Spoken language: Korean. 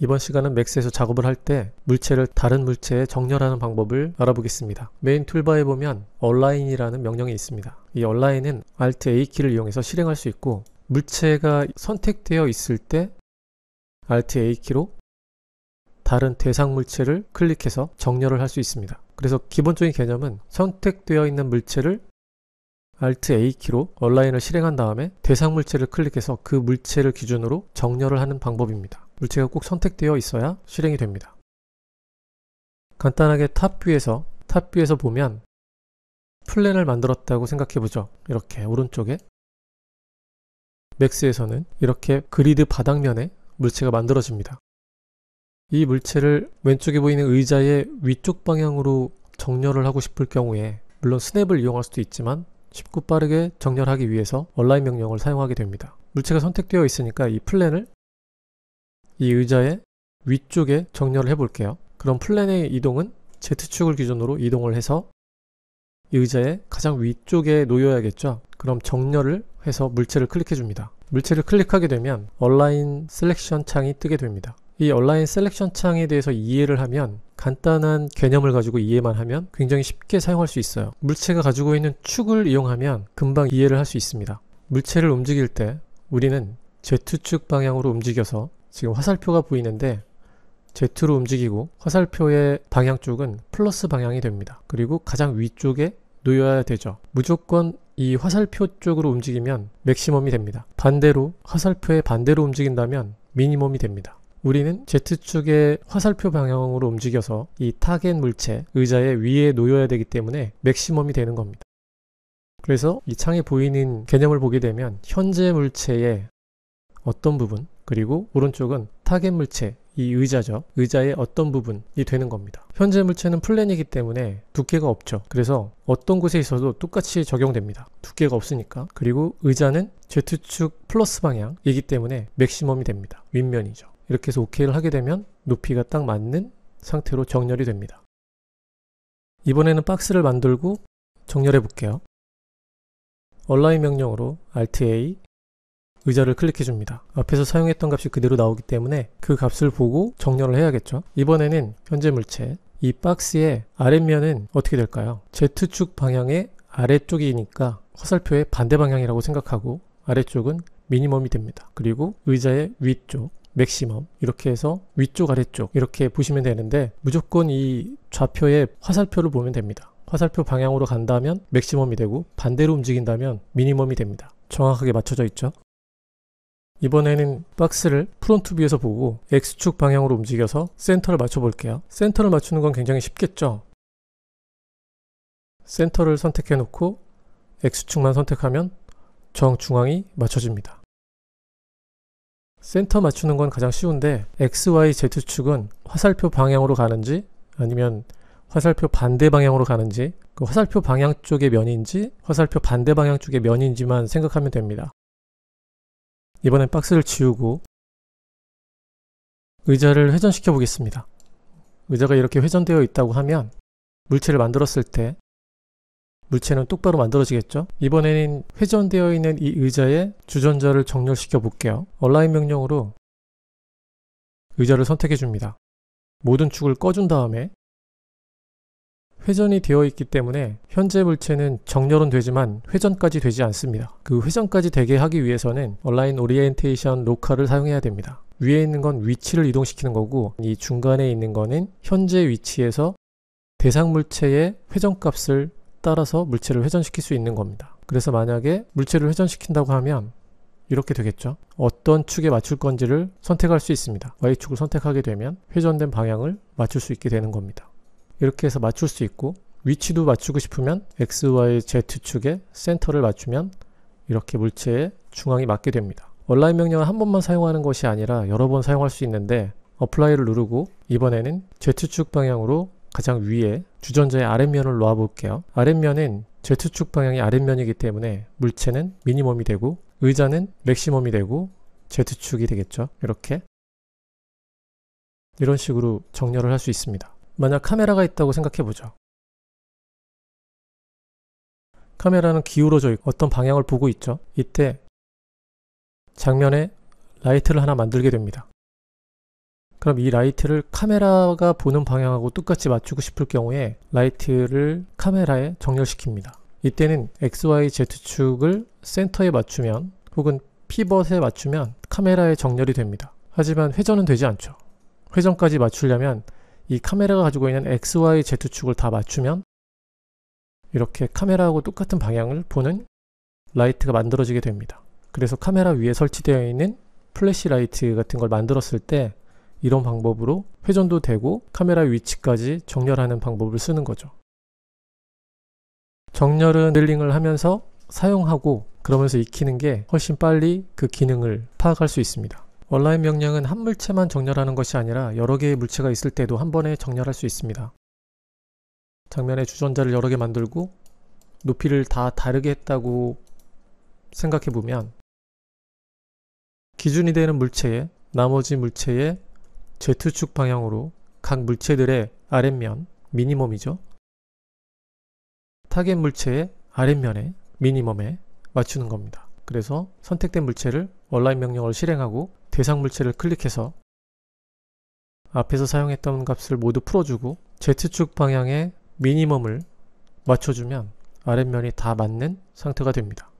이번 시간은 맥스에서 작업을 할 때 물체를 다른 물체에 정렬하는 방법을 알아보겠습니다. 메인 툴바에 보면 얼라인이라는 명령이 있습니다. 이 얼라인은 Alt A 키를 이용해서 실행할 수 있고 물체가 선택되어 있을 때 Alt A 키로 다른 대상 물체를 클릭해서 정렬을 할 수 있습니다. 그래서 기본적인 개념은 선택되어 있는 물체를 Alt A 키로 얼라인을 실행한 다음에 대상 물체를 클릭해서 그 물체를 기준으로 정렬을 하는 방법입니다. 물체가 꼭 선택되어 있어야 실행이 됩니다. 간단하게 탑뷰에서 탑뷰에서 보면 플랜을 만들었다고 생각해보죠. 이렇게 오른쪽에 맥스에서는 이렇게 그리드 바닥면에 물체가 만들어집니다. 이 물체를 왼쪽에 보이는 의자의 위쪽 방향으로 정렬을 하고 싶을 경우에 물론 스냅을 이용할 수도 있지만 쉽고 빠르게 정렬하기 위해서 얼라인 명령을 사용하게 됩니다. 물체가 선택되어 있으니까 이 플랜을 이 의자의 위쪽에 정렬을 해볼게요. 그럼 플랜의 이동은 Z축을 기준으로 이동을 해서 이 의자의 가장 위쪽에 놓여야겠죠. 그럼 정렬을 해서 물체를 클릭해줍니다. 물체를 클릭하게 되면 얼라인 셀렉션 창이 뜨게 됩니다. 이온라인 셀렉션 창에 대해서 이해를 하면 간단한 개념을 가지고 이해만 하면 굉장히 쉽게 사용할 수 있어요. 물체가 가지고 있는 축을 이용하면 금방 이해를 할 수 있습니다. 물체를 움직일 때 우리는 Z축 방향으로 움직여서 지금 화살표가 보이는데 Z로 움직이고 화살표의 방향 쪽은 플러스 방향이 됩니다. 그리고 가장 위쪽에 놓여야 되죠. 무조건 이 화살표 쪽으로 움직이면 맥시멈이 됩니다. 반대로 화살표의 반대로 움직인다면 미니멈이 됩니다. 우리는 Z축의 화살표 방향으로 움직여서 이 타겟 물체, 의자의 위에 놓여야 되기 때문에 맥시멈이 되는 겁니다. 그래서 이 창에 보이는 개념을 보게 되면 현재 물체의 어떤 부분, 그리고 오른쪽은 타겟 물체, 이 의자죠. 의자의 어떤 부분이 되는 겁니다. 현재 물체는 플랜이기 때문에 두께가 없죠. 그래서 어떤 곳에 있어도 똑같이 적용됩니다. 두께가 없으니까. 그리고 의자는 Z축 플러스 방향이기 때문에 맥시멈이 됩니다. 윗면이죠. 이렇게 해서 OK를 하게 되면 높이가 딱 맞는 상태로 정렬이 됩니다. 이번에는 박스를 만들고 정렬해 볼게요. 얼라인 명령으로 Alt-A 의자를 클릭해 줍니다. 앞에서 사용했던 값이 그대로 나오기 때문에 그 값을 보고 정렬을 해야겠죠. 이번에는 현재 물체 이 박스의 아랫면은 어떻게 될까요? Z축 방향의 아래쪽이니까 화살표의 반대 방향이라고 생각하고 아래쪽은 미니멈이 됩니다. 그리고 의자의 위쪽 맥시멈 이렇게 해서 위쪽 아래쪽 이렇게 보시면 되는데 무조건 이 좌표의 화살표를 보면 됩니다. 화살표 방향으로 간다면 맥시멈이 되고 반대로 움직인다면 미니멈이 됩니다. 정확하게 맞춰져 있죠. 이번에는 박스를 프론트 뷰에서 보고 X축 방향으로 움직여서 센터를 맞춰 볼게요. 센터를 맞추는 건 굉장히 쉽겠죠. 센터를 선택해 놓고 X축만 선택하면 정중앙이 맞춰집니다. 센터 맞추는 건 가장 쉬운데 XYZ축은 화살표 방향으로 가는지 아니면 화살표 반대 방향으로 가는지 그 화살표 방향 쪽의 면인지 화살표 반대 방향 쪽의 면인지만 생각하면 됩니다. 이번엔 박스를 지우고 의자를 회전시켜 보겠습니다. 의자가 이렇게 회전되어 있다고 하면 물체를 만들었을 때 물체는 똑바로 만들어지겠죠? 이번에는 회전되어 있는 이 의자의 주전자를 정렬시켜 볼게요. 얼라인 명령으로 의자를 선택해 줍니다. 모든 축을 꺼준 다음에 회전이 되어 있기 때문에 현재 물체는 정렬은 되지만 회전까지 되지 않습니다. 그 회전까지 되게 하기 위해서는 얼라인 오리엔테이션 로컬을 사용해야 됩니다. 위에 있는 건 위치를 이동시키는 거고 이 중간에 있는 거는 현재 위치에서 대상 물체의 회전값을 따라서 물체를 회전시킬 수 있는 겁니다. 그래서 만약에 물체를 회전시킨다고 하면 이렇게 되겠죠. 어떤 축에 맞출 건지를 선택할 수 있습니다. Y축을 선택하게 되면 회전된 방향을 맞출 수 있게 되는 겁니다. 이렇게 해서 맞출 수 있고 위치도 맞추고 싶으면 X, Y, Z축의 센터를 맞추면 이렇게 물체의 중앙이 맞게 됩니다. 얼라인 명령을 한 번만 사용하는 것이 아니라 여러 번 사용할 수 있는데 어플라이를 누르고 이번에는 Z축 방향으로 가장 위에 주전자의 아랫면을 놓아 볼게요. 아랫면은 Z축 방향이 아랫면이기 때문에 물체는 미니멈이 되고 의자는 맥시멈이 되고 Z축이 되겠죠. 이렇게 이런 식으로 정렬을 할 수 있습니다. 만약 카메라가 있다고 생각해 보죠. 카메라는 기울어져 있고 어떤 방향을 보고 있죠. 이때 장면에 라이트를 하나 만들게 됩니다. 그럼 이 라이트를 카메라가 보는 방향하고 똑같이 맞추고 싶을 경우에 라이트를 카메라에 정렬시킵니다. 이때는 XYZ축을 센터에 맞추면 혹은 피벗에 맞추면 카메라에 정렬이 됩니다. 하지만 회전은 되지 않죠. 회전까지 맞추려면 이 카메라가 가지고 있는 XYZ축을 다 맞추면 이렇게 카메라하고 똑같은 방향을 보는 라이트가 만들어지게 됩니다. 그래서 카메라 위에 설치되어 있는 플래시 라이트 같은 걸 만들었을 때 이런 방법으로 회전도 되고 카메라 위치까지 정렬하는 방법을 쓰는 거죠. 정렬은 릴링을 하면서 사용하고 그러면서 익히는 게 훨씬 빨리 그 기능을 파악할 수 있습니다. 온라인 명령은 한 물체만 정렬하는 것이 아니라 여러 개의 물체가 있을 때도 한 번에 정렬할 수 있습니다. 장면의 주전자를 여러 개 만들고 높이를 다 다르게 했다고 생각해 보면 기준이 되는 물체에 나머지 물체에 Z축 방향으로 각 물체들의 아랫면, 미니멈이죠. 타겟 물체의 아랫면에 미니멈에 맞추는 겁니다. 그래서 선택된 물체를 얼라인 명령을 실행하고 대상 물체를 클릭해서 앞에서 사용했던 값을 모두 풀어주고 Z축 방향의 미니멈을 맞춰주면 아랫면이 다 맞는 상태가 됩니다.